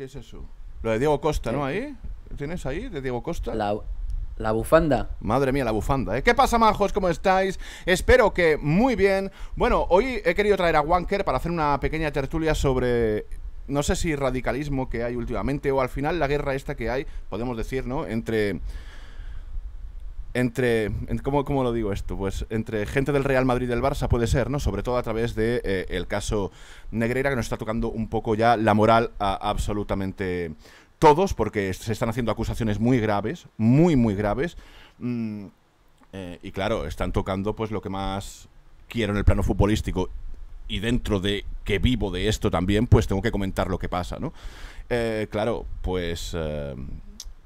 ¿Qué es eso? Lo de Diego Costa, ¿no? Eh, ahí. Eh. ¿Tienes ahí de Diego Costa? La, bufanda. Madre mía, la bufanda. ¿eh? ¿Qué pasa, majos? ¿Cómo estáis? Espero que muy bien. Bueno, hoy he querido traer a Wanker para hacer una pequeña tertulia sobre no sé si radicalismo que hay últimamente o al final la guerra esta que hay, podemos decir, ¿no? Entre entre, ¿cómo, lo digo esto? Pues entre gente del Real Madrid y del Barça puede ser, ¿no? Sobre todo a través del de, eh, el caso Negrera, que nos está tocando un poco ya la moral a absolutamente todos, porque se están haciendo acusaciones muy graves, muy, muy graves. Mm, eh, y claro, están tocando pues lo que más quiero en el plano futbolístico. Y dentro de que vivo de esto también, pues tengo que comentar lo que pasa, ¿no? Eh, claro, pues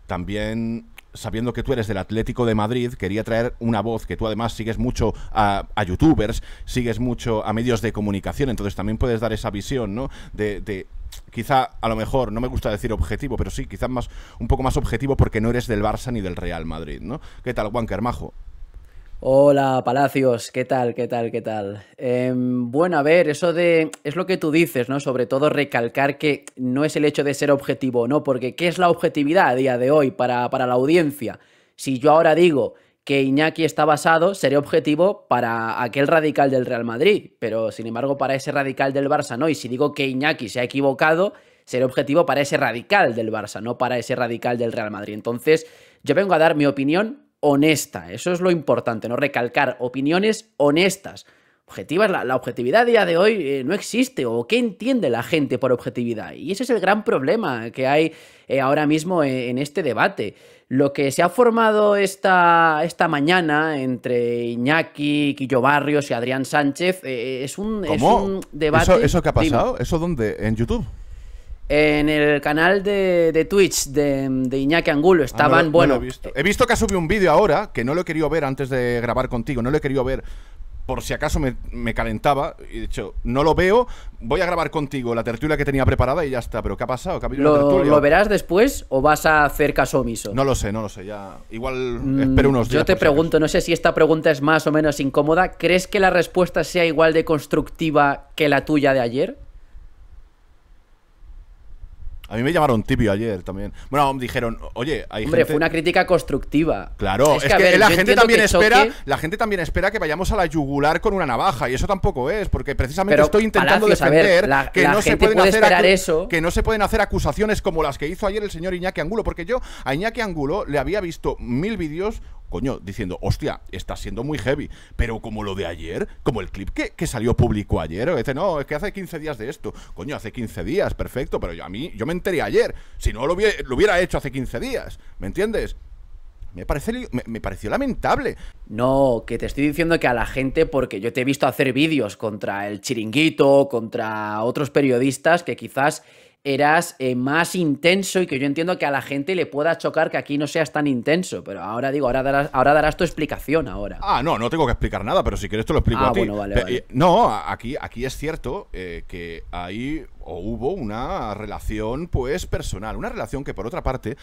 también sabiendo que tú eres del Atlético de Madrid, quería traer una voz que tú además sigues mucho a, youtubers, sigues mucho a medios de comunicación, entonces también puedes dar esa visión, ¿no? De, de quizá a lo mejor, no me gusta decir objetivo, pero sí, quizás más, un poco más objetivo porque no eres del Barça ni del Real Madrid, ¿no? ¿Qué tal, Juan Carmajo? Hola, Palacios, ¿qué tal? ¿Qué tal? ¿Qué tal? Em, bueno, a ver, eso de. Es lo que tú dices, ¿no? Sobre todo recalcar que no es el hecho de ser objetivo, ¿no? Porque ¿qué es la objetividad a día de hoy para, para la audiencia? Si yo ahora digo que Iñaki está basado, seré objetivo para aquel radical del Real Madrid, pero sin embargo para ese radical del Barça no. Y si digo que Iñaki se ha equivocado, seré objetivo para ese radical del Barça, no para ese radical del Real Madrid. Entonces, yo vengo a dar mi opinión honesta. Eso es lo importante, ¿no? Recalcar opiniones honestas. Objetivas, la, objetividad a día de hoy eh, no existe, o qué entiende la gente por objetividad. Y ese es el gran problema que hay eh, ahora mismo eh, en, este debate. Lo que se ha formado esta, esta mañana entre Iñaki, Quillo Barrios y Adrián Sánchez es, un, debate. ¿Eso, qué ha pasado? ¿Eso dónde? ¿En YouTube? En el canal de, Twitch de, Iñaki Angulo ah, estaban, bueno. he, visto. he, visto. que ha subido un vídeo ahora, que no lo he querido ver antes de grabar contigo, no lo he querido ver por si acaso me, calentaba. Y de hecho, no lo veo, voy a grabar contigo la tertulia que tenía preparada y ya está. Pero ¿qué ha pasado? lo, verás después o vas a hacer caso omiso? No lo sé, no lo sé. Ya Igual mm, espero unos días. Yo te pregunto, no sé si esta pregunta es más o menos incómoda. ¿Crees que la respuesta sea igual de constructiva que la tuya de ayer? A mí me llamaron tibio ayer también. Bueno, dijeron, oye, hay Hombre, fue una crítica constructiva. Claro, es que, la gente también espera, la gente también espera que vayamos a la yugular con una navaja y eso tampoco es, porque precisamente estoy intentando defender que no se pueden hacer acusaciones como las que hizo ayer el señor Iñaki Angulo, porque yo a Iñaki Angulo le había visto mil vídeos coño, diciendo, hostia, está siendo muy heavy, pero como lo de ayer, como el clip que, que salió público ayer, dice, no, es que hace 15 días de esto, coño, hace 15 días, perfecto, pero yo, a mí, yo me enteré ayer, si no lo, hubiera, hecho hace 15 días, ¿me entiendes? Me, parece, me, pareció lamentable. No, que te estoy diciendo que a la gente, porque yo te he visto hacer vídeos contra el chiringuito, contra otros periodistas que quizás eras eh, más intenso y que yo entiendo que a la gente le pueda chocar que aquí no seas tan intenso, pero ahora digo, ahora darás, ahora darás tu explicación ahora. Ah, no, no tengo que explicar nada, pero si quieres te lo explico ah, Bueno, vale, No, aquí, aquí es cierto eh, que hay o hubo una relación pues personal, una relación que por otra parte,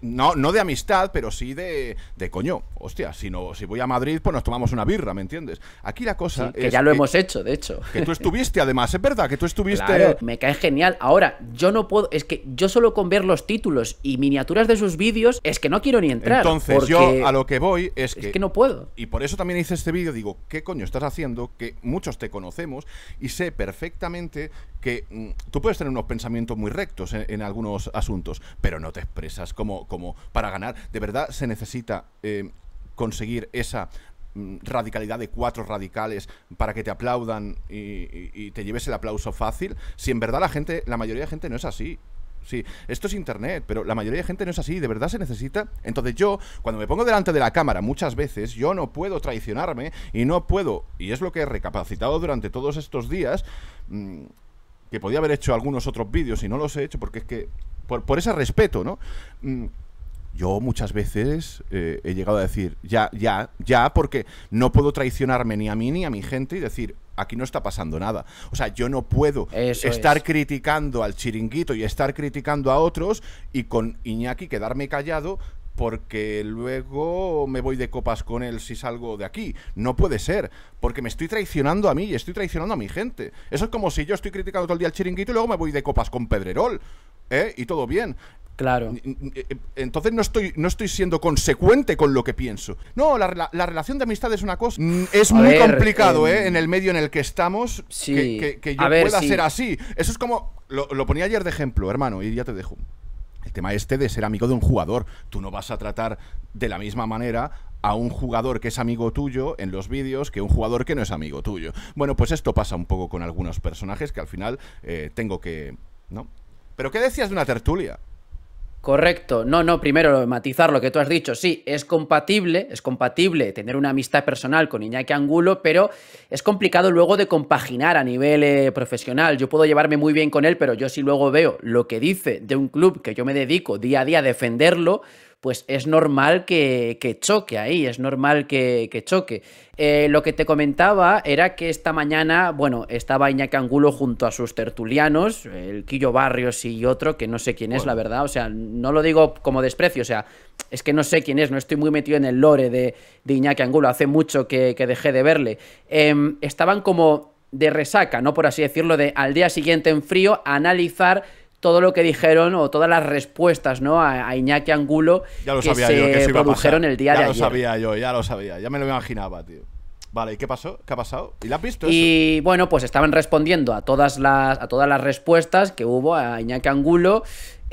no, no de amistad, pero sí de, de coño, hostia, si, no, si voy a Madrid pues nos tomamos una birra, ¿me entiendes? Aquí la cosa... que ya lo hemos hecho, de hecho. Que tú estuviste además, es verdad, que tú estuviste... Claro, me cae genial. Ahora, yo no puedo, es que yo solo con ver los títulos y miniaturas de sus vídeos, es que no quiero ni entrar. Entonces yo a lo que voy es que... Es que no puedo. Y por eso también hice este vídeo, digo, ¿qué coño estás haciendo? Que muchos te conocemos y sé perfectamente que mm, tú puedes tener unos pensamientos muy rectos en, algunos asuntos, pero no te expresas como, como para ganar. De verdad se necesita eh, conseguir esa mm, radicalidad de cuatro radicales para que te aplaudan y, te lleves el aplauso fácil, si en verdad la gente, la mayoría de gente no es así. Sí, esto es internet, pero la mayoría de gente no es así, de verdad se necesita. Entonces yo, cuando me pongo delante de la cámara muchas veces, yo no puedo traicionarme y no puedo, y es lo que he recapacitado durante todos estos días, mm, que podía haber hecho algunos otros vídeos y no los he hecho porque es que, por, ese respeto, ¿no? Mm, yo muchas veces eh, he llegado a decir, ya, ya, ya, porque no puedo traicionarme ni a mí ni a mi gente y decir, aquí no está pasando nada. O sea, yo no puedo estar criticando al chiringuito y estar criticando a otros y con Iñaki quedarme callado porque luego me voy de copas con él si salgo de aquí. No puede ser, porque me estoy traicionando a mí y estoy traicionando a mi gente. Eso es como si yo estoy criticando todo el día el chiringuito y luego me voy de copas con Pedrerol. ¿eh? Y todo bien. Claro. Eh, eh, entonces no estoy, no estoy siendo consecuente con lo que pienso. No, la, relación de amistad es una cosa. Mm, es muy complicado, eh, En el medio en el que estamos, que, yo pueda ser así. Eso es como. lo ponía ayer de ejemplo, hermano, y ya te dejo el tema este de ser amigo de un jugador. Tú no vas a tratar de la misma manera a un jugador que es amigo tuyo en los vídeos que un jugador que no es amigo tuyo. Bueno, pues esto pasa un poco con algunos personajes que al final eh, tengo que... ¿No? Pero ¿qué decías de una tertulia? Correcto. No, no, primero matizar lo que tú has dicho. Sí, es compatible, es compatible tener una amistad personal con Iñaki Angulo, pero es complicado luego de compaginar a nivel eh, profesional. Yo puedo llevarme muy bien con él, pero yo si luego veo lo que dice de un club que yo me dedico día a día a defenderlo, pues es normal que, choque ahí, es normal que, choque. Eh, lo que te comentaba era que esta mañana, bueno, estaba Iñaki Angulo junto a sus tertulianos, el Quillo Barrios y otro, que no sé quién es, la verdad, o sea, no lo digo como desprecio, o sea, es que no sé quién es, no estoy muy metido en el lore de, de Iñaki Angulo, hace mucho que, dejé de verle. Em, estaban como de resaca, ¿no? Por así decirlo, de al día siguiente en frío, analizar todo lo que dijeron o todas las respuestas ¿no? a, Iñaki Angulo que se produjeron el día ya de ayer. Ya lo sabía yo, ya lo sabía, ya me lo imaginaba, tío. Vale, ¿y qué pasó? ¿Qué ha pasado? ¿Y la has visto? Y bueno, pues estaban respondiendo a todas las, a todas las respuestas que hubo a Iñaki Angulo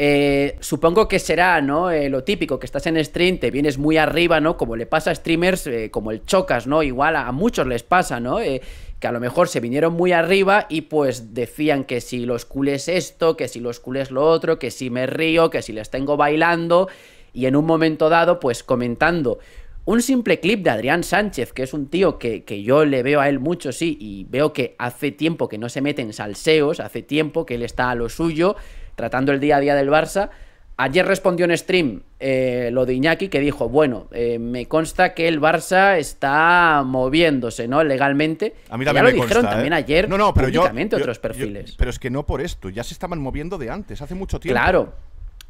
eh, supongo que será, ¿no? Eh, lo típico, que estás en stream, te vienes muy arriba, ¿no? Como le pasa a streamers, eh, como el Chocas, ¿no? Igual a, muchos les pasa, ¿no? que a lo mejor se vinieron muy arriba y pues decían que si los cules esto, que si los cules lo otro, que si me río, que si les tengo bailando. Y en un momento dado, pues comentando un simple clip de Adrián Sánchez, que es un tío que, que, yo le veo a él mucho, sí, y veo que hace tiempo que no se mete en salseos, hace tiempo que él está a lo suyo tratando el día a día del Barça. Ayer respondió en stream eh, lo de Iñaki que dijo, bueno, eh, me consta que el Barça está moviéndose, ¿no? Legalmente. A mí también ya lo dijeron ¿eh? también ayer no, no, pero otros perfiles. pero es que no por esto, ya se estaban moviendo de antes, hace mucho tiempo. Claro,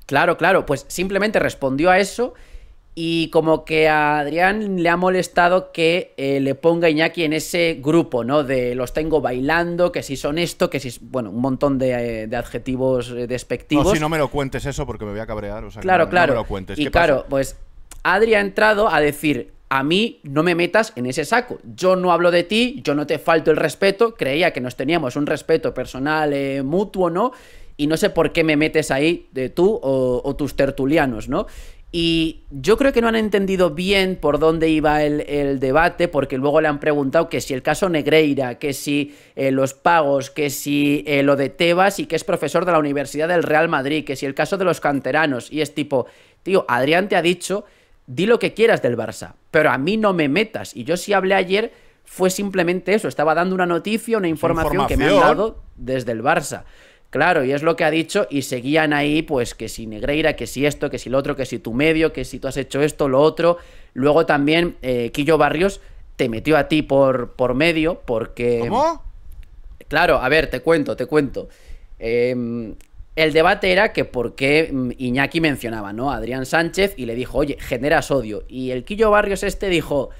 claro, claro. Pues simplemente respondió a eso y como que a Adrián le ha molestado que eh, le ponga Iñaki en ese grupo, ¿no? De los tengo bailando, que si son esto, que si. Bueno, un montón de, eh, adjetivos eh, despectivos. No, si no me lo cuentes eso porque me voy a cabrear. O sea, claro, claro. me lo cuentes. Y claro, pues Adri ha entrado a decir: a mí no me metas en ese saco. Yo no hablo de ti, yo no te falto el respeto. Creía que nos teníamos un respeto personal mutuo, ¿no? Y no sé por qué me metes ahí de tú o, o tus tertulianos, ¿no? Y yo creo que no han entendido bien por dónde iba el, debate, porque luego le han preguntado que si el caso Negreira, que si eh, los pagos, que si eh, lo de Tebas y que es profesor de la Universidad del Real Madrid, que si el caso de los canteranos. Y es tipo, tío, Adrián te ha dicho, di lo que quieras del Barça, pero a mí no me metas. Y yo si hablé ayer fue simplemente eso, estaba dando una noticia, una información, información que me han dado desde el Barça. Claro, y es lo que ha dicho, y seguían ahí, pues que si Negreira, que si esto, que si lo otro, que si tu medio, que si tú has hecho esto, lo otro. Luego también eh, Quillo Barrios te metió a ti por, por medio, porque. ¿Cómo? Claro, a ver, te cuento, te cuento. Em, el debate era que por qué mm, Iñaki mencionaba, ¿no? Adrián Sánchez y le dijo, oye, generas odio. Y el Quillo Barrios este dijo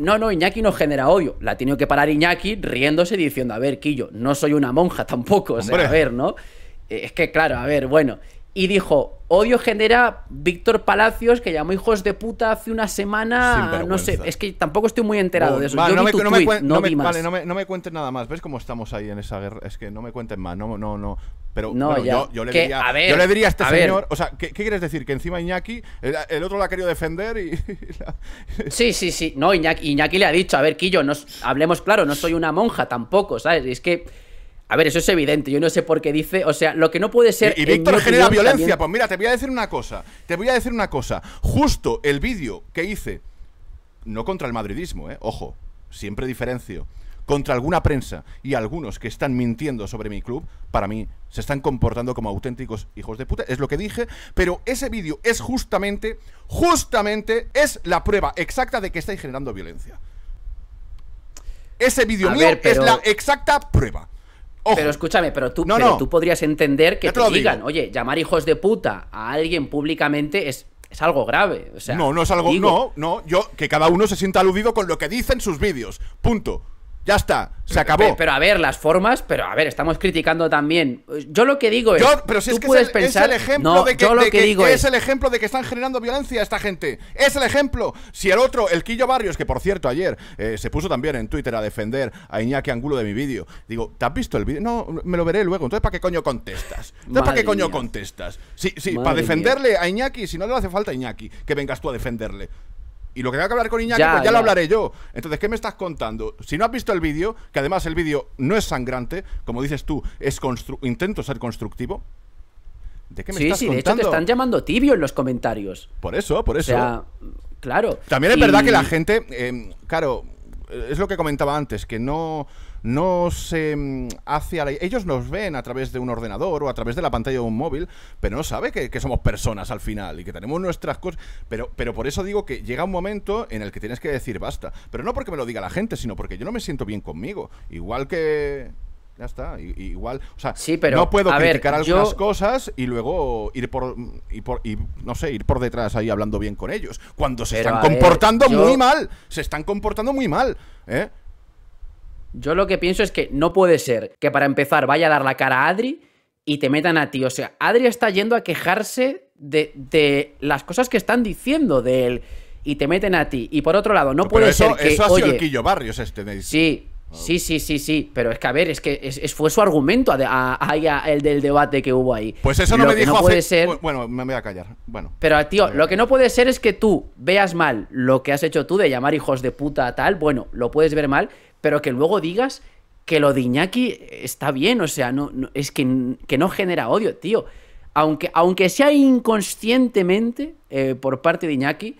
no, no, Iñaki no genera odio. La ha tenido que parar Iñaki riéndose diciendo, a ver, Quillo, no soy una monja tampoco, a ver, ¿no? Eh, es que, claro, a ver, bueno y dijo, odio genera Víctor Palacios, que llamó hijos de puta hace una semana, no sé, es que tampoco estoy muy enterado de eso. no, me, no, me, cuentes nada más, ¿ves cómo estamos ahí en esa guerra? Es que no me cuenten más, no, no, no. Pero yo, le diría, a este señor. O sea, ¿qué, quieres decir? Que encima Iñaki, el, otro la ha querido defender y. Sí, sí, sí. No, Iñaki, le ha dicho, a ver, Quillo, nos, hablemos claro, no soy una monja tampoco, ¿sabes? es que a ver, eso es evidente. Yo no sé por qué dice. O sea, lo que no puede ser. Y, Víctor genera violencia. Pues mira, te voy a decir una cosa. Te voy a decir una cosa. Justo el vídeo que hice, no contra el madridismo, ¿eh? Ojo, siempre diferencio. Contra alguna prensa y algunos que están mintiendo sobre mi club, para mí se están comportando como auténticos hijos de puta. Es lo que dije. Pero ese vídeo es justamente, justamente, es la prueba exacta de que estáis generando violencia. Ese vídeo mío es la exacta prueba. Pero escúchame, pero tú, tú podrías entender que te, digan, oye, llamar hijos de puta a alguien públicamente es, algo grave. O sea, no, no es algo. no, no. Yo, que cada uno se sienta aludido con lo que dicen sus vídeos. Punto. Ya está, se acabó. Pero, a ver, las formas, pero a ver, estamos criticando también. Yo lo que digo es. pero si que puedes es pensar. el ejemplo de que, es, el ejemplo de que están generando violencia a esta gente. Es el ejemplo. Si el otro, el Quillo Barrios, que por cierto ayer eh, se puso también en Twitter a defender a Iñaki Angulo de mi vídeo. Digo, ¿te has visto el vídeo? No, me lo veré luego. Entonces, ¿para qué coño contestas? Entonces, ¿para qué coño contestas? Sí, sí, para defenderle a Iñaki, si no le hace falta a Iñaki, que vengas tú a defenderle. Y lo que tenga que hablar con Iñaki, pues ya, lo hablaré yo. Entonces, ¿qué me estás contando? Si no has visto el vídeo, que además el vídeo no es sangrante, como dices tú, es intento ser constructivo. ¿De qué me estás sí, contando? de hecho te están llamando tibio en los comentarios. Por eso, por eso. O sea, claro. También es verdad que la gente, em, claro, es lo que comentaba antes, que no no se mm, hace a la... Ellos nos ven a través de un ordenador o a través de la pantalla de un móvil, pero no sabe que, somos personas al final y que tenemos nuestras cosas. Pero, pero por eso digo que llega un momento en el que tienes que decir basta. Pero no porque me lo diga la gente, sino porque yo no me siento bien conmigo. Igual que... Ya está, igual. O sea, no puedo criticar algunas cosas y luego ir por, mm, por no sé, ir por detrás ahí hablando bien con ellos. Cuando se están comportando muy mal. Se están comportando muy mal. ¿eh? Yo lo que pienso es que no puede ser que para empezar vaya a dar la cara a Adri y te metan a ti. O sea, Adri está yendo a quejarse de, las cosas que están diciendo de él y te meten a ti. Y por otro lado, no puede ser que. Eso ha sido el Quillo este, Sí. Sí, sí, sí, sí, pero es que a ver, es que es, fue su argumento el del debate que hubo ahí. Pues eso no me dijo no puede Bueno, me voy a callar. Bueno. Pero tío, lo que no puede ser es que tú veas mal lo que has hecho tú de llamar hijos de puta a tal, bueno, lo puedes ver mal, pero que luego digas que lo de Iñaki está bien, o sea, no, es que, no genera odio, tío. Aunque, aunque sea inconscientemente eh, por parte de Iñaki,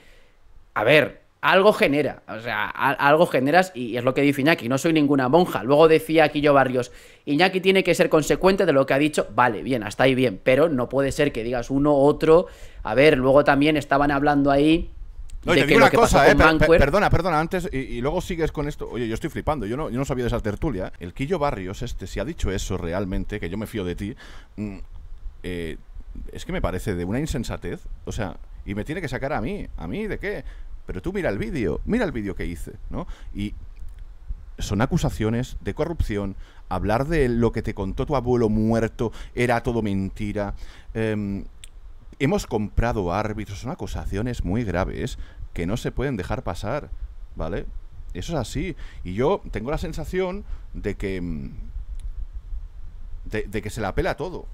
a ver, algo genera, o sea, algo generas y, es lo que dice Iñaki, no soy ninguna monja. Luego decía aquí yo Barrios, Iñaki tiene que ser consecuente de lo que ha dicho, vale, bien, hasta ahí bien, pero no puede ser que digas uno, otro, a ver, luego también estaban hablando ahí Oye, digo una cosa, eh, perdona, perdona, antes y, luego sigues con esto. Oye, yo estoy flipando, yo no, yo no sabía de esa tertulia. El Quillo Barrios, este, si ha dicho eso realmente, que yo me fío de ti, mm, eh, es que me parece de una insensatez. O sea, y me tiene que sacar a mí, a mí de qué. Pero tú mira el vídeo, mira el vídeo que hice, ¿no? Y son acusaciones de corrupción, hablar de lo que te contó tu abuelo muerto era todo mentira. Eh, hemos comprado árbitros, son acusaciones muy graves que no se pueden dejar pasar, ¿vale? Eso es así. Y yo tengo la sensación de que. Mm, de, que se le apela a todo.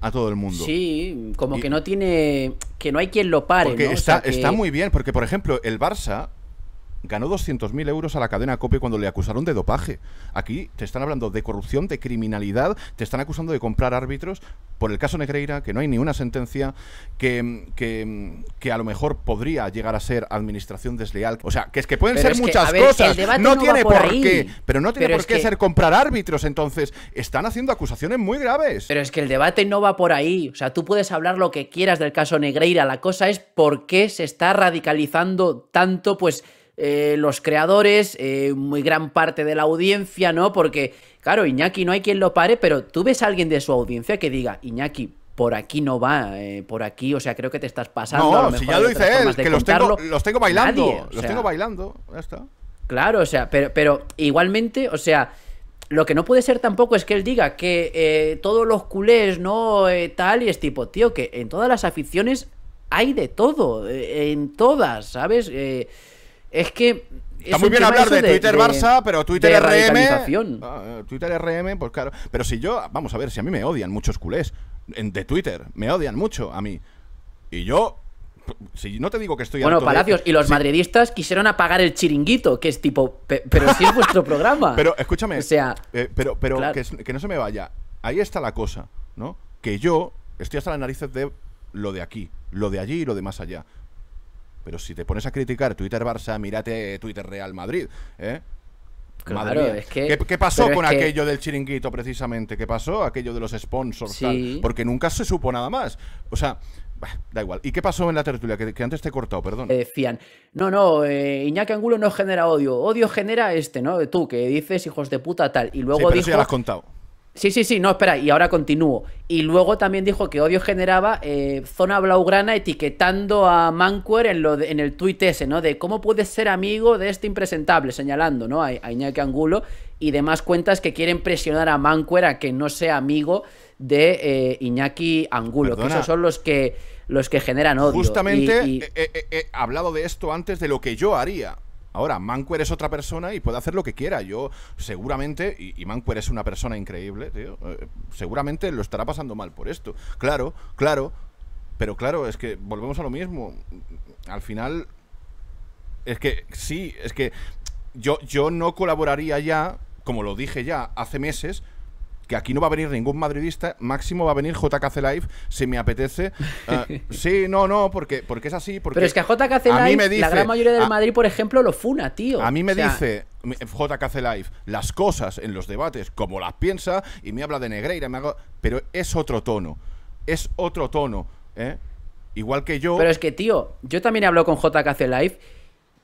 A todo el mundo. Sí, como que no tiene. que no hay quien lo pare. está, muy bien, porque por ejemplo, el Barça ganó 200.000 euros a la cadena COPE cuando le acusaron de dopaje. Aquí te están hablando de corrupción, de criminalidad, te están acusando de comprar árbitros por el caso Negreira, que no hay ni una sentencia, que, a lo mejor podría llegar a ser administración desleal. O sea, que es que pueden ser muchas cosas. No, tiene por, qué. Pero no tiene por qué ser comprar árbitros. Entonces, están haciendo acusaciones muy graves. Pero es que el debate no va por ahí. O sea, tú puedes hablar lo que quieras del caso Negreira. La cosa es por qué se está radicalizando tanto, pues. Eh, los creadores, eh, muy gran parte de la audiencia, ¿no? Porque Claro, Iñaki no hay quien lo pare, pero tú ves a alguien de su audiencia que diga, Iñaki, por aquí no va, eh, por aquí, o sea, creo que te estás pasando. No, si ya lo dice que los tengo, bailando, los tengo bailando, ya está. Claro, o sea, pero, pero igualmente, o sea, lo que no puede ser tampoco es que él diga que eh, todos los culés, ¿no? Eh, tal, y es tipo, tío, que en todas las aficiones hay de todo, en todas, ¿sabes? es que Está muy bien hablar de, Twitter Barça, pero Twitter RM. Ah, Twitter RM, pues claro. Pero si yo, vamos a ver, si a mí me odian muchos culés de Twitter, me odian mucho a mí. Y yo si no te digo que estoy Bueno, Palacios, y los madridistas quisieron apagar el chiringuito, que es tipo, pero si es vuestro programa. Pero escúchame, o sea, eh, pero, pero que, que, no se me vaya. Ahí está la cosa, ¿no? Que yo estoy hasta las narices de lo de aquí, lo de allí y lo de más allá. Pero si te pones a criticar Twitter Barça, mírate Twitter Real Madrid, ¿eh? Es que, ¿Qué, pasó con aquello del chiringuito precisamente? ¿Qué pasó? Aquello de los sponsors, Porque nunca se supo nada más. O sea, da igual. ¿Y qué pasó en la tertulia? Que, antes te he cortado, perdón. Decían, eh, No, no, eh, Iñaki Angulo no genera odio. Odio genera este, ¿no? Tú, que dices hijos de puta tal. Y luego dices. eso ya lo has contado. Sí, sí, sí, no, espera, y ahora continúo. Y luego también dijo que odio generaba eh, zona blaugrana etiquetando a Manquer en, lo en el tuit ese, ¿no? De cómo puedes ser amigo de este impresentable, señalando, ¿no? A, Iñaki Angulo y demás cuentas que quieren presionar a Mancuer a que no sea amigo de eh, Iñaki Angulo, que esos son los que, los que generan odio. Justamente he eh, hablado de esto antes de lo que yo haría. Ahora, Manquer es otra persona y puede hacer lo que quiera. Yo seguramente, y, y Manquer es una persona increíble, eh, seguramente lo estará pasando mal por esto. Claro, claro, pero claro, es que volvemos a lo mismo. Al final, es que sí, es que yo, yo no colaboraría ya, como lo dije ya hace meses, que aquí no va a venir ningún madridista, máximo va a venir JKC Live si me apetece. Ah, sí, no, no, porque, porque es así. Porque Pero es que a la gran mayoría del Madrid, por ejemplo, lo funa, tío. A mí me dice JKC Live las cosas en los debates como las piensa y me habla de Negreira, me hago... Pero es otro tono, es otro tono, ¿eh? Igual que yo. Pero es que, tío, yo también hablo con JKC Live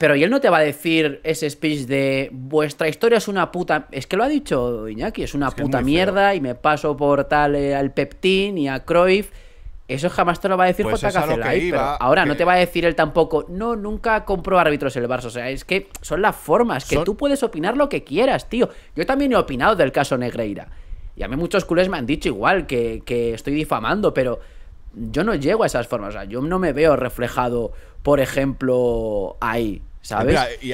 pero y él no te va a decir ese speech de vuestra historia es una puta. Es que lo ha dicho Iñaki, es una puta mierda y me paso por tal eh, al Peptín y a Cruyff. Eso jamás te lo va a decir pues ahora no te va a decir él tampoco, no, nunca compró árbitros el Barça. O sea, es que son las formas, que tú puedes opinar lo que quieras, tío. Yo también he opinado del caso Negreira. Y a mí muchos culés me han dicho igual que, que estoy difamando, pero yo no llego a esas formas. O sea, yo no me veo reflejado, por ejemplo, ahí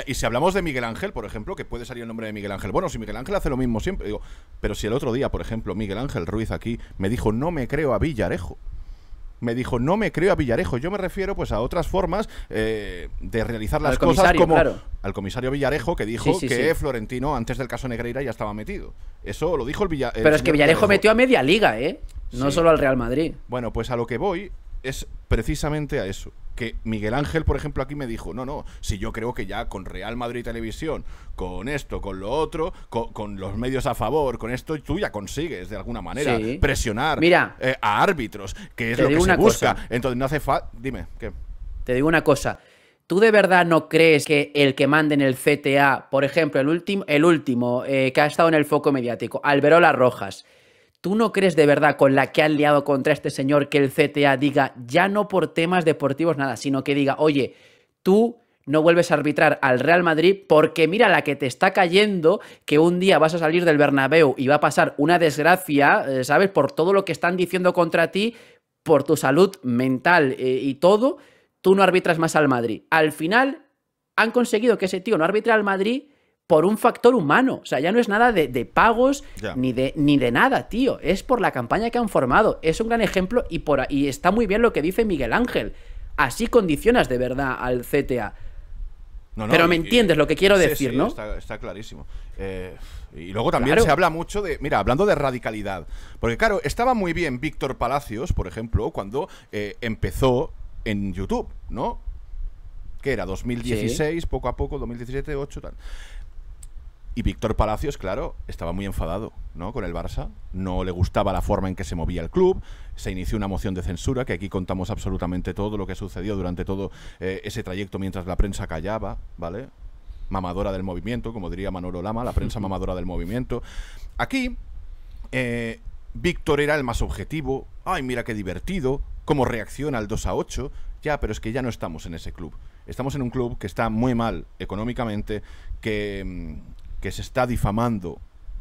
y, si hablamos de Miguel Ángel, por ejemplo, que puede salir el nombre de Miguel Ángel. Bueno, si Miguel Ángel hace lo mismo siempre, digo, pero si el otro día, por ejemplo, Miguel Ángel Ruiz aquí me dijo, no me creo a Villarejo. Me dijo, no me creo a Villarejo. Yo me refiero pues a otras formas eh, de realizar las cosas como al comisario Villarejo que dijo que Florentino antes del caso Negreira ya estaba metido. Eso lo dijo el Villarejo. Pero es que Villarejo metió a media liga, ¿eh? No solo al Real Madrid. Bueno, pues a lo que voy es precisamente a eso. Que Miguel Ángel, por ejemplo, aquí me dijo, no, no, si yo creo que ya con Real Madrid Televisión, con esto, con lo otro, con, los medios a favor, con esto, tú ya consigues de alguna manera presionar Mira, eh, a árbitros, que es lo que se busca. Entonces no hace falta... Dime, ¿qué? Te digo una cosa. ¿Tú de verdad no crees que el que mande en el CTA, por ejemplo, el, último, el último eh, que ha estado en el foco mediático, Alberola Rojas, ¿Tú no crees de verdad con la que han liado contra este señor que el CTA diga, ya no por temas deportivos nada, sino que diga, oye, tú no vuelves a arbitrar al Real Madrid porque mira la que te está cayendo, que un día vas a salir del Bernabéu y va a pasar una desgracia, eh, ¿sabes? Por todo lo que están diciendo contra ti, por tu salud mental eh, y todo, tú no arbitras más al Madrid. Al final han conseguido que ese tío no arbitre al Madrid por un factor humano. O sea, ya no es nada de, pagos ni, de, ni de nada, tío. Es por la campaña que han formado. Es un gran ejemplo y, por, y está muy bien lo que dice Miguel Ángel. Así condicionas de verdad al CTA. Pero me entiendes lo que quiero decir, ¿no? Está, clarísimo. Eh, y luego también se habla mucho de, mira, hablando de radicalidad, porque claro, estaba muy bien Víctor Palacios, por ejemplo, cuando eh, empezó en YouTube, ¿no? Que era 2016, poco a poco, 2017, 8, tal. Y Víctor Palacios, claro, estaba muy enfadado ¿no? con el Barça. No le gustaba la forma en que se movía el club. Se inició una moción de censura, que aquí contamos absolutamente todo lo que sucedió durante todo eh, ese trayecto mientras la prensa callaba, ¿vale? Mamadora del movimiento, como diría Manolo Lama, la prensa mamadora del movimiento. Aquí, eh, Víctor era el más objetivo. Ay, mira qué divertido. Cómo reacciona al 2 a 8. Ya, pero es que ya no estamos en ese club. Estamos en un club que está muy mal económicamente, que mm, que se está difamando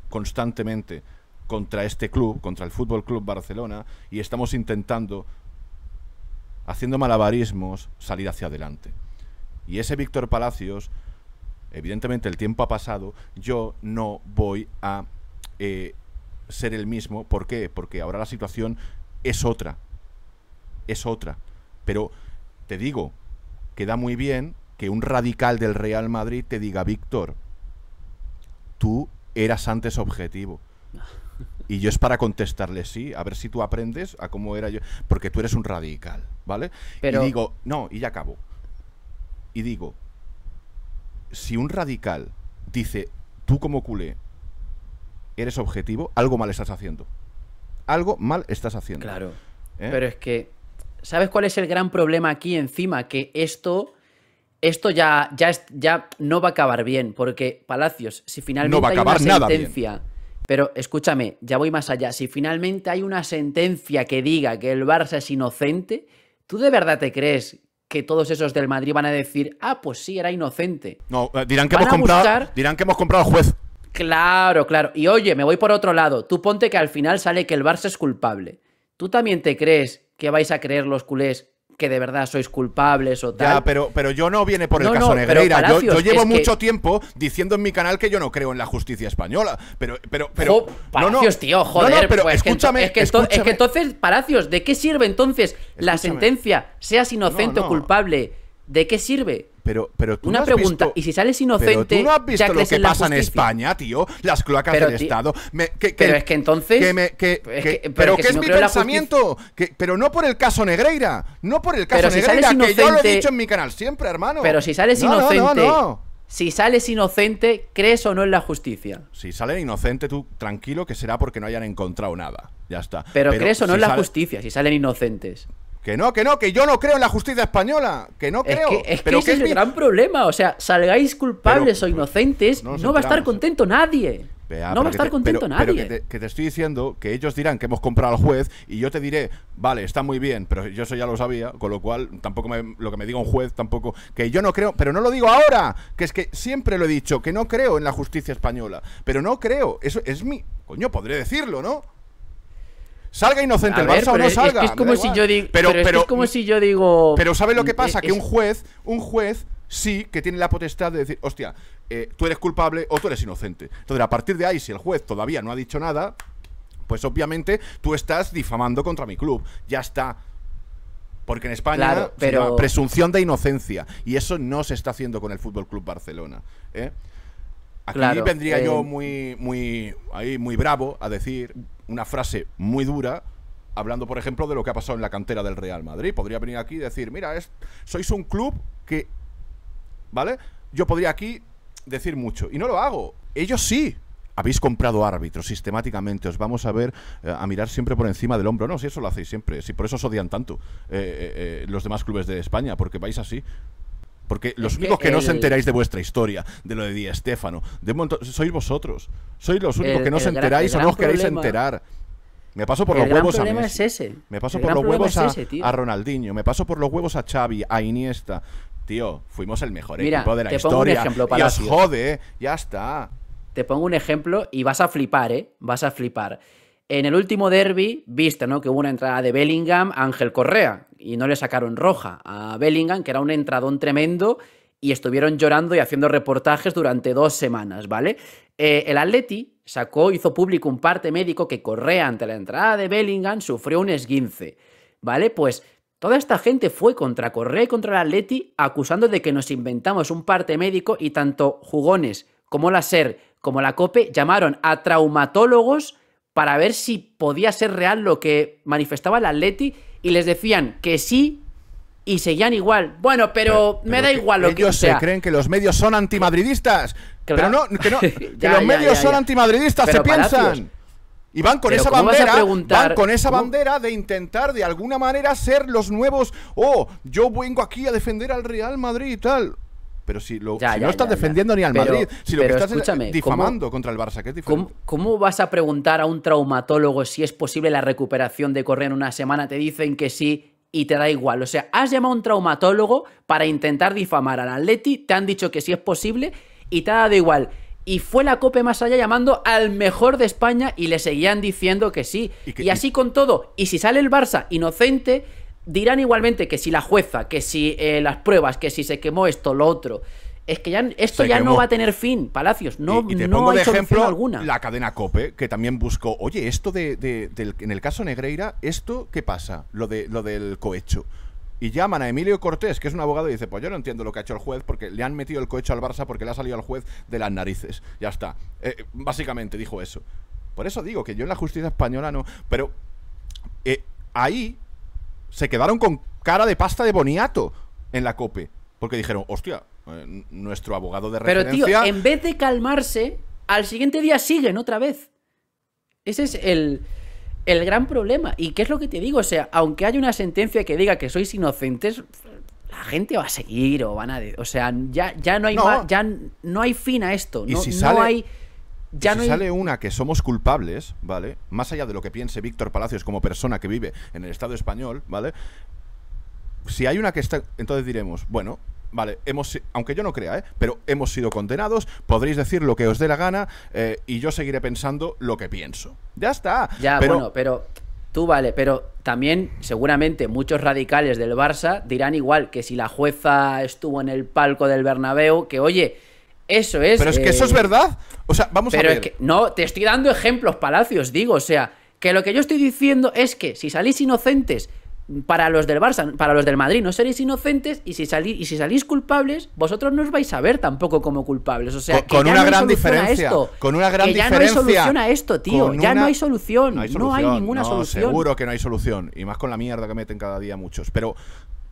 constantemente contra este club, contra el Fútbol Club Barcelona, y estamos intentando, haciendo malabarismos, salir hacia adelante. Y ese Víctor Palacios, evidentemente el tiempo ha pasado, yo no voy a eh, ser el mismo. ¿Por qué? Porque ahora la situación es otra. Es otra. Pero te digo, queda muy bien que un radical del Real Madrid te diga, Víctor, tú eras antes objetivo. Y yo es para contestarle sí, a ver si tú aprendes a cómo era yo, porque tú eres un radical, ¿vale? Y digo, no, y ya acabo. Y digo, si un radical dice, tú como culé eres objetivo, algo mal estás haciendo. Algo mal estás haciendo. Claro. ¿Eh? Pero es que, ¿sabes cuál es el gran problema aquí encima? Que esto esto ya, ya, ya no va a acabar bien, porque Palacios, si finalmente no va a acabar hay una sentencia, pero escúchame, ya voy más allá, si finalmente hay una sentencia que diga que el Barça es inocente, ¿tú de verdad te crees que todos esos del Madrid van a decir, ah, pues sí, era inocente? No, eh, dirán que, hemos comprado, dirán que hemos comprado al juez. Claro, claro. Y oye, me voy por otro lado. Tú ponte que al final sale que el Barça es culpable. ¿Tú también te crees que vais a creer los culés que de verdad sois culpables o tal. pero, pero yo no viene por el caso Negreira. yo, llevo mucho tiempo diciendo en mi canal que yo no creo en la justicia española. Pero, pero, pero. Palacios, tío, joder. Pues, escúchame, es, que entonces, Palacios, ¿de qué sirve entonces la sentencia, seas inocente o culpable? ¿De qué sirve? Pero, pero tú Una pregunta, ¿y si sales inocente? Pero tú no has visto lo que pasa en España, tío. Las cloacas del Estado. pero es que entonces. pero que, es mi pensamiento. pero no por el caso Negreira. No por el caso Negreira, que yo lo he dicho en mi canal siempre, hermano. Pero si sales no, inocente. No, si sales inocente, ¿crees o no en la justicia? Si sale inocente, tú tranquilo que será porque no hayan encontrado nada. Ya está. Pero, ¿crees o no en la justicia si salen inocentes? Que no, que no, que yo no creo en la justicia española. Que no creo. Es que, es pero es, el gran problema. O sea, salgáis culpables o pues, inocentes, no, va a estar contento nadie. no va a estar contento nadie. Pero que, te, estoy diciendo que ellos dirán que hemos comprado al juez y yo te diré, vale, está muy bien, pero yo eso ya lo sabía, con lo cual tampoco lo que me diga un juez tampoco. Que yo no creo, pero no lo digo ahora, que es que siempre lo he dicho, que no creo en la justicia española. Pero no creo, eso es mi. Coño, podré decirlo, ¿no? Salga inocente el o no salga. Es, como si yo digo. Pero, es, como si yo digo. Pero ¿sabe lo que mm, pasa? que un juez, un juez sí que tiene la potestad de decir, hostia, eh, tú eres culpable o tú eres inocente. Entonces, a partir de ahí, si el juez todavía no ha dicho nada, pues obviamente tú estás difamando contra mi club. Ya está. Porque en España presunción de inocencia. Y eso no se está haciendo con el Fútbol Club Barcelona. ¿eh? Aquí vendría yo muy, muy, ahí, muy bravo a decir una frase muy dura. Hablando, por ejemplo, de lo que ha pasado en la cantera del Real Madrid. Podría venir aquí y decir, mira, es, sois un club que... ¿Vale? Yo podría aquí decir mucho. Y no lo hago. Ellos sí habéis comprado árbitros sistemáticamente, os vamos a ver eh, a mirar siempre por encima del hombro. No, si eso lo hacéis siempre, si por eso os odian tanto eh, eh, los demás clubes de España, porque vais así. Porque los únicos que, no se os enteráis de vuestra historia, de lo de Di Estefano, de sois vosotros. Sois los únicos que no os enteráis o no os queréis enterar. Me paso por los huevos a Me paso por los huevos a, Ronaldinho, me paso por los huevos a Xavi, a Iniesta. Tío, fuimos el mejor equipo de la te historia. ejemplo, y os jode, ¿eh? ya está. Te pongo un ejemplo y vas a flipar, ¿eh? Vas a flipar. En el último derby, viste, ¿no? Que hubo una entrada de Bellingham, Ángel Correa y no le sacaron roja a Bellingham, que era un entradón tremendo, y estuvieron llorando y haciendo reportajes durante dos semanas, ¿vale? Eh, el Atleti sacó, hizo público un parte médico que Correa, ante la entrada de Bellingham, sufrió un esguince, ¿vale? Pues toda esta gente fue contra Correa y contra el Atleti acusando de que nos inventamos un parte médico y tanto jugones como la SER como la COPE llamaron a traumatólogos para ver si podía ser real lo que manifestaba el Atleti y les decían que sí y seguían igual. Bueno, pero, me da igual lo que Ellos se creen que los medios son antimadridistas. Pero no, que, no, los medios son antimadridistas, se piensan. Y van con esa bandera, van con esa bandera de intentar de alguna manera ser los nuevos. Oh, yo vengo aquí a defender al Real Madrid y tal. Pero si, lo, no estás defendiendo ni al Madrid, si lo que estás difamando contra el Barça, que es ¿cómo, vas a preguntar a un traumatólogo si es posible la recuperación de correr en una semana? Te dicen que sí y te da igual. O sea, has llamado a un traumatólogo para intentar difamar al Atleti, te han dicho que sí es posible y te ha dado igual. Y fue la COPE más allá llamando al mejor de España y le seguían diciendo que sí. Y, así con todo. Y si sale el Barça inocente, dirán igualmente que si la jueza, que si eh, las pruebas, que si se quemó esto, lo otro. Es que ya esto ya no va a tener fin, Palacios. No, no hay ejemplo alguna. La cadena Cope, que también buscó, oye, esto de, en el caso Negreira, ¿esto qué pasa? Lo, de, lo del cohecho. Y llaman a Emilio Cortés, que es un abogado, y dice, pues yo no entiendo lo que ha hecho el juez, porque le han metido el cohecho al Barça porque le ha salido al juez de las narices. Ya está. Eh, básicamente dijo eso. Por eso digo que yo en la justicia española no... Pero eh, ahí se quedaron con cara de pasta de boniato en la COPE. Porque dijeron, hostia, eh, nuestro abogado de Pero, Pero tío, en vez de calmarse, al siguiente día siguen otra vez. Ese es el, el gran problema. ¿Y qué es lo que te digo? O sea, aunque haya una sentencia que diga que sois inocentes, la gente va a seguir o van a... O sea, ya, ya no hay ya no hay fin a esto. ¿Y no, si no hay si no sale una que somos culpables, ¿vale? Más allá de lo que piense Víctor Palacios como persona que vive en el Estado español, ¿vale? Si hay una que está, entonces diremos, bueno, vale, hemos, aunque yo no crea, ¿eh? pero hemos sido condenados, podréis decir lo que os dé la gana eh, y yo seguiré pensando lo que pienso. Ya está. Ya, bueno, pero tú vale, pero también seguramente muchos radicales del Barça dirán igual que si la jueza estuvo en el palco del Bernabéu, que oye eso es. Pero es que eso es eh, verdad. O sea, vamos a ver. Es que, no, te estoy dando ejemplos, Palacios, digo. O sea, que lo que yo estoy diciendo es que si salís inocentes para los del Barça, para los del Madrid, no seréis inocentes y si, salís, y si salís culpables, vosotros no os vais a ver tampoco como culpables. O sea, con, una gran diferencia. con una gran ya no hay solución a esto, tío. ya no, hay solución, no hay ninguna solución. Seguro que no hay solución. Y más con la mierda que meten cada día muchos. Pero,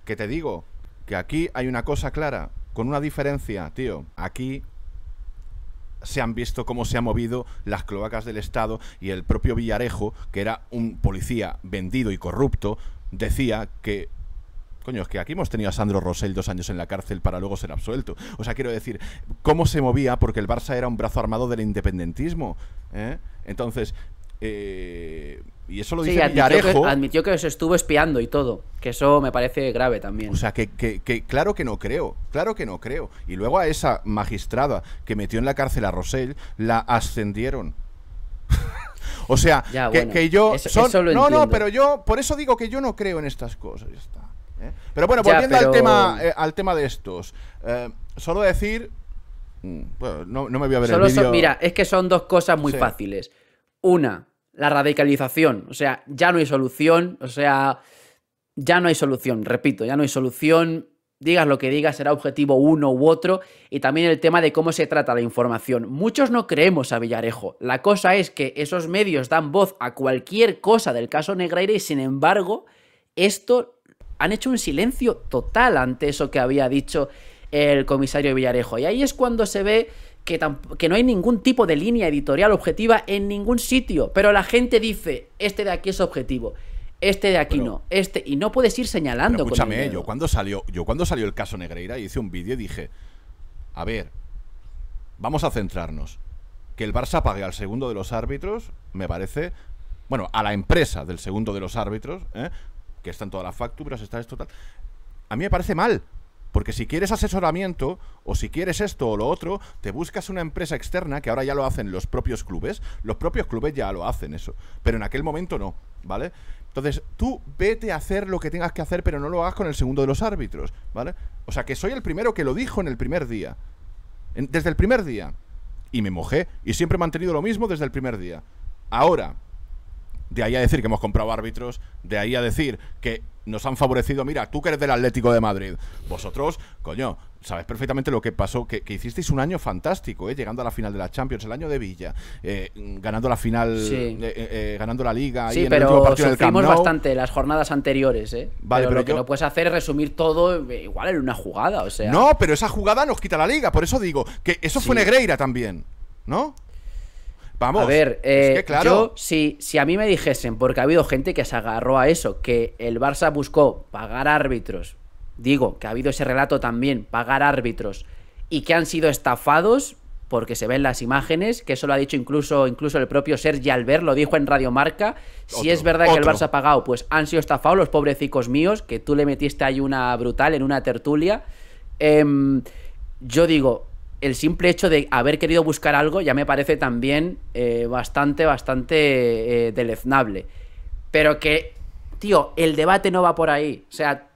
que te digo, que aquí hay una cosa clara. Con una diferencia, tío. Aquí se han visto cómo se han movido las cloacas del Estado y el propio Villarejo, que era un policía vendido y corrupto, decía que Coño, es que aquí hemos tenido a Sandro Rosell dos años en la cárcel para luego ser absuelto. O sea, quiero decir, ¿cómo se movía? Porque el Barça era un brazo armado del independentismo. ¿eh? Entonces, eh, y eso lo dice admitió que, se estuvo espiando y todo. Que eso me parece grave también. O sea, que, claro que no creo. Claro que no creo. Y luego a esa magistrada que metió en la cárcel a Rosell, la ascendieron. o sea, que, yo. no, no, pero yo. Por eso digo que yo no creo en estas cosas. Está. ¿eh? Pero bueno, volviendo Al, tema, eh, al tema de estos. Eh, solo decir. Mm, bueno, no, me voy a ver solo el Mira, es que son dos cosas muy fáciles. Una, la radicalización. O sea, ya no hay solución, o sea, ya no hay solución, repito, ya no hay solución. Digas lo que digas, será objetivo uno u otro. Y también el tema de cómo se trata la información. Muchos no creemos a Villarejo. La cosa es que esos medios dan voz a cualquier cosa del caso Negraire y sin embargo, esto han hecho un silencio total ante eso que había dicho el comisario Villarejo. Y ahí es cuando se ve que, que, no hay ningún tipo de línea editorial objetiva en ningún sitio, pero la gente dice, este de aquí es objetivo. Este de aquí no, este y no puedes ir señalando. escúchame, yo cuando salió, yo cuando salió el caso Negreira hice un vídeo y dije, a ver, vamos a centrarnos. Que el Barça pague al segundo de los árbitros me parece, bueno, a la empresa del segundo de los árbitros, ¿eh? que están todas las facturas, está esto tal, a mí me parece mal, porque si quieres asesoramiento o si quieres esto o lo otro, te buscas una empresa externa que ahora ya lo hacen los propios clubes. Los propios clubes ya lo hacen eso, pero en aquel momento no, ¿vale? Entonces, tú vete a hacer lo que tengas que hacer, pero no lo hagas con el segundo de los árbitros, ¿vale? O sea, que soy el primero que lo dijo en el primer día. desde el primer día. Y me mojé. Y siempre he mantenido lo mismo desde el primer día. Ahora, de ahí a decir que hemos comprado árbitros, de ahí a decir que nos han favorecido, mira, tú que eres del Atlético de Madrid, vosotros, coño, sabes perfectamente lo que pasó, que, hicisteis un año fantástico, ¿eh? llegando a la final de la Champions, el año de Villa, eh, ganando la final, eh, eh, ganando la liga, sí, en pero sufrimos bastante las jornadas anteriores, Vale, pero, lo que no puedes hacer es resumir todo igual en una jugada, o sea. No, pero esa jugada nos quita la liga, por eso digo que eso fue Negreira también, ¿no? A ver, eh, yo, si, si a mí me dijesen, porque ha habido gente que se agarró a eso, que el Barça buscó pagar árbitros, digo, que ha habido ese relato también, pagar árbitros, y que han sido estafados, porque se ven las imágenes, que eso lo ha dicho incluso, incluso el propio Sergi Albert, lo dijo en Radio Marca. Si es verdad que el Barça ha pagado, pues han sido estafados los pobrecicos míos, que tú le metiste ahí una brutal en una tertulia. Em, yo digo, el simple hecho de haber querido buscar algo ya me parece también eh, bastante, bastante eh, deleznable. Pero que, tío, el debate no va por ahí. O sea,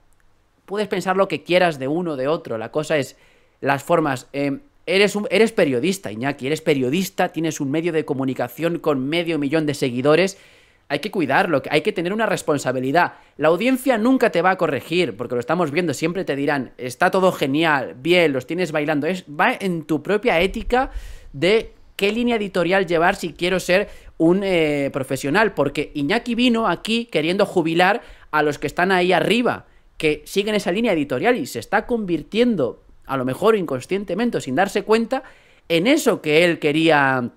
puedes pensar lo que quieras de uno, de otro. La cosa es las formas. Em, eres, un, eres periodista, Iñaki, eres periodista, tienes un medio de comunicación con medio millón de seguidores hay que cuidarlo, hay que tener una responsabilidad. La audiencia nunca te va a corregir, porque lo estamos viendo, siempre te dirán, está todo genial, bien, los tienes bailando. Es, va en tu propia ética de qué línea editorial llevar si quiero ser un eh, profesional, porque Iñaki vino aquí queriendo jubilar a los que están ahí arriba, que siguen esa línea editorial y se está convirtiendo, a lo mejor inconscientemente sin darse cuenta, en eso que él quería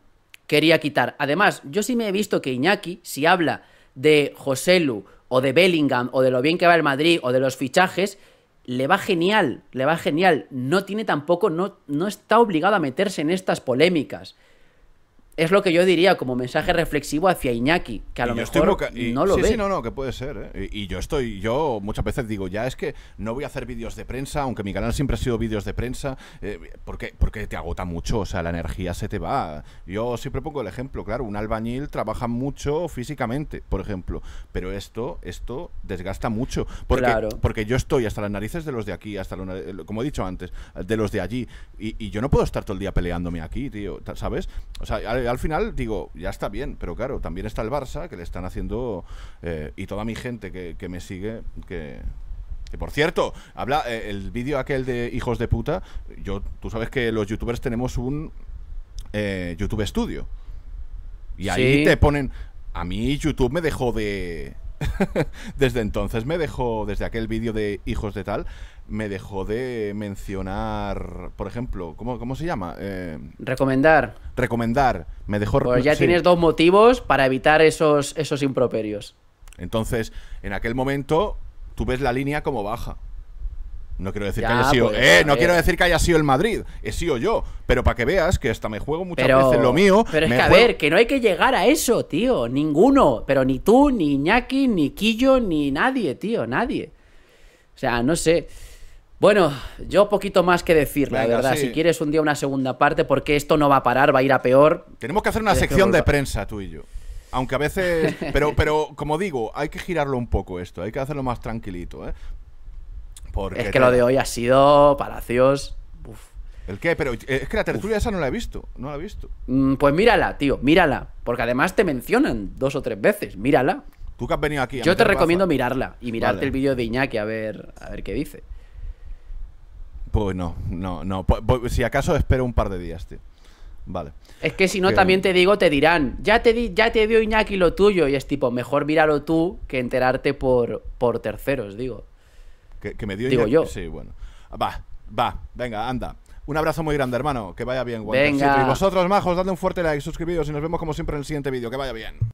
quería quitar. Además, yo sí me he visto que Iñaki, si habla de Joselu o de Bellingham o de lo bien que va el Madrid o de los fichajes, le va genial, le va genial. No tiene tampoco, no, no está obligado a meterse en estas polémicas es lo que yo diría como mensaje reflexivo hacia Iñaki, que a lo mejor no lo sí, ve. Sí, no, no, que puede ser. ¿eh? Y, yo estoy, yo muchas veces digo, ya es que no voy a hacer vídeos de prensa, aunque mi canal siempre ha sido vídeos de prensa, eh, porque, porque te agota mucho, o sea, la energía se te va. Yo siempre pongo el ejemplo, claro, un albañil trabaja mucho físicamente, por ejemplo, pero esto, esto desgasta mucho, porque, claro. porque yo estoy hasta las narices de los de aquí, hasta como he dicho antes, de los de allí, y, y yo no puedo estar todo el día peleándome aquí, tío, ¿sabes? O sea, al final digo, ya está bien, pero claro, también está el Barça, que le están haciendo, eh, y toda mi gente que, me sigue, que, por cierto, habla eh, el vídeo aquel de hijos de puta. Yo, tú sabes que los youtubers tenemos un eh, YouTube Studio. Y ahí te ponen. A mí YouTube me dejó de, desde entonces me dejó, desde aquel vídeo de Hijos de Tal, me dejó de mencionar, por ejemplo, ¿cómo, cómo se llama? Eh, recomendar. Recomendar. Me dejó Pues ya tienes dos motivos para evitar esos, esos improperios. Entonces, en aquel momento, tú ves la línea como baja. No quiero decir que haya sido, pues, no eh, quiero decir que haya sido el Madrid, he sido yo, pero para que veas que hasta me juego muchas veces lo mío. Pero es que a ver, que no hay que llegar a eso, tío, ninguno, pero ni tú, ni Iñaki, ni Quillo, ni nadie, tío, nadie. O sea, no sé. Bueno, yo poquito más que decir, la verdad. Si quieres un día una segunda parte, porque esto no va a parar, va a ir a peor. Tenemos que hacer una sección de prensa, tú y yo. Aunque a veces. Pero, pero como digo, hay que girarlo un poco esto, hay que hacerlo más tranquilito, ¿eh? es que lo de hoy ha sido Palacios. ¿El qué? Pero eh, es que la tertulia esa no la he visto. No la he visto. Mm, pues mírala, tío, mírala. Porque además te mencionan dos o tres veces. Mírala. Tú que has venido aquí. Yo te recomiendo mirarla y mirarte el vídeo de Iñaki a ver, a ver qué dice. Pues no, no, no. Pues, pues, si acaso espero un par de días, tío. Vale. Es que si no, también te digo, te dirán, ya te, ya te dio Iñaki lo tuyo. Y es tipo, mejor míralo tú que enterarte por, por terceros, digo. Que, me dio Digo yo. Sí, bueno. Va, va, venga, anda. Un abrazo muy grande, hermano. Que vaya bien, Venga. Y vosotros, majos, dadle un fuerte like, suscribiros y nos vemos como siempre en el siguiente vídeo. Que vaya bien.